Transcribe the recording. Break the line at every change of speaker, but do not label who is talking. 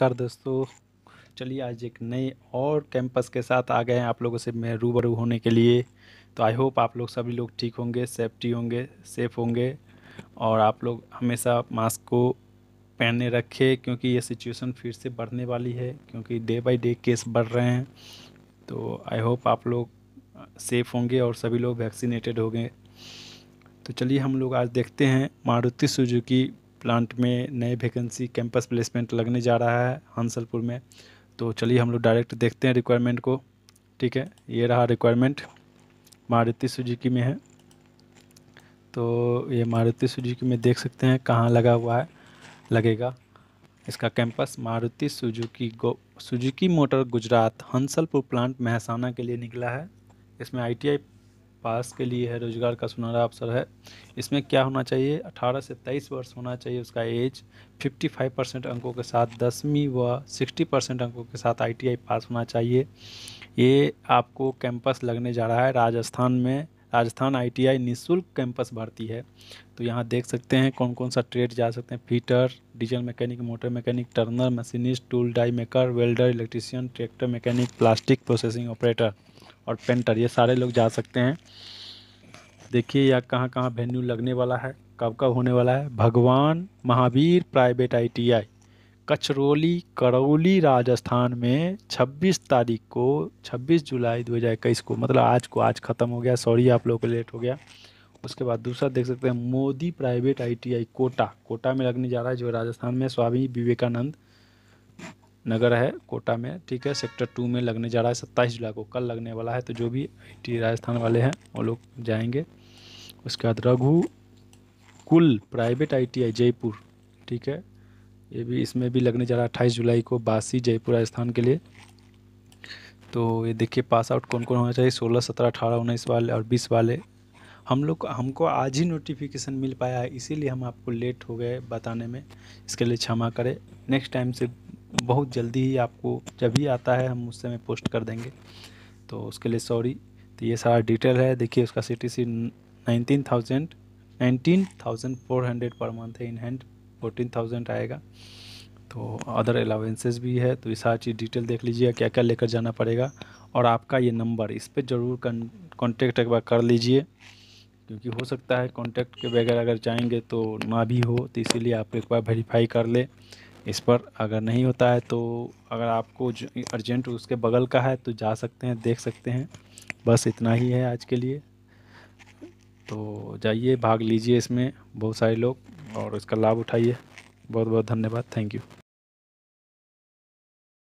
नमस्कार दोस्तों चलिए आज एक नए और कैंपस के साथ आ गए हैं आप लोगों से मैं रूबरू होने के लिए तो आई होप आप लोग सभी लोग ठीक होंगे सेफ्टी होंगे सेफ होंगे और आप लोग हमेशा मास्क को पहने रखें क्योंकि ये सिचुएशन फिर से बढ़ने वाली है क्योंकि डे बाय डे केस बढ़ रहे हैं तो आई होप आप लोग सेफ़ होंगे और सभी लोग वैक्सीनेटेड होंगे तो चलिए हम लोग आज देखते हैं मारुति सुजुकी प्लांट में नए वैकेंसी कैंपस प्लेसमेंट लगने जा रहा है हंसलपुर में तो चलिए हम लोग डायरेक्ट देखते हैं रिक्वायरमेंट को ठीक है ये रहा रिक्वायरमेंट मारुति सुजुकी में है तो ये मारुति सुजुकी में देख सकते हैं कहाँ लगा हुआ है लगेगा इसका campus Maruti Suzuki go Suzuki motor Gujarat Hansalpur plant Mehsana के लिए निकला है इसमें आईटीआई पास के लिए है रोज़गार का सुनहरा अवसर है इसमें क्या होना चाहिए 18 से 23 वर्ष होना चाहिए उसका एज 55 परसेंट अंकों के साथ दसवीं व 60 परसेंट अंकों के साथ आईटीआई पास होना चाहिए ये आपको कैंपस लगने जा रहा है राजस्थान में राजस्थान आईटीआई निशुल्क कैंपस भर्ती है तो यहाँ देख सकते हैं कौन कौन सा ट्रेड जा सकते हैं fitter diesel mechanic motor mechanic turner machinist tool die maker welder electrician tractor mechanic plastic processing operator और पेंटर ये सारे लोग जा सकते हैं देखिए यह कहाँ कहाँ वेन्यू लगने वाला है कब कब होने वाला है भगवान महावीर प्राइवेट आईटीआई कचरोली करौली राजस्थान में 26 तारीख को 26 जुलाई दो को मतलब आज को आज ख़त्म हो गया सॉरी आप लोगों को लेट हो गया उसके बाद दूसरा देख सकते हैं मोदी प्राइवेट आईटीआई कोटा कोटा में लगने जा रहा है जो राजस्थान में स्वामी विवेकानंद नगर है कोटा में ठीक है सेक्टर टू में लगने जा रहा है सत्ताईस जुलाई को कल लगने वाला है तो जो भी आई राजस्थान वाले हैं वो लोग जाएंगे उसके बाद रघु कुल प्राइवेट आईटीआई जयपुर ठीक है ये भी इसमें भी लगने जा रहा है अट्ठाईस जुलाई को बासी जयपुर राजस्थान के लिए तो ये देखिए पास आउट कौन कौन होना चाहिए सोलह सत्रह अठारह उन्नीस वाले और बीस वाले हम लोग हमको आज ही नोटिफिकेशन मिल पाया है इसीलिए हम आपको लेट हो गए बताने में इसके लिए क्षमा करें नेक्स्ट टाइम से बहुत जल्दी ही आपको जब भी आता है हम उस समय पोस्ट कर देंगे तो उसके लिए सॉरी तो ये सारा डिटेल है देखिए उसका C T C nineteen thousand nineteen thousand four hundred per month है इन हैंड फोर्टीन थाउजेंड आएगा तो अदर अलाउेंसेज भी है तो ये सारी चीज़ डिटेल देख लीजिए क्या क्या लेकर जाना पड़ेगा और आपका ये नंबर इस पर ज़रूर कॉन्टेक्ट एक बार कर लीजिए क्योंकि हो सकता है कॉन्टैक्ट के बगैर अगर जाएंगे तो ना भी हो तो इसीलिए आप एक बार वेरीफाई कर ले इस पर अगर नहीं होता है तो अगर आपको अर्जेंट उसके बगल का है तो जा सकते हैं देख सकते हैं बस इतना ही है आज के लिए तो जाइए भाग लीजिए इसमें बहुत सारे लोग और इसका लाभ उठाइए बहुत बहुत धन्यवाद थैंक यू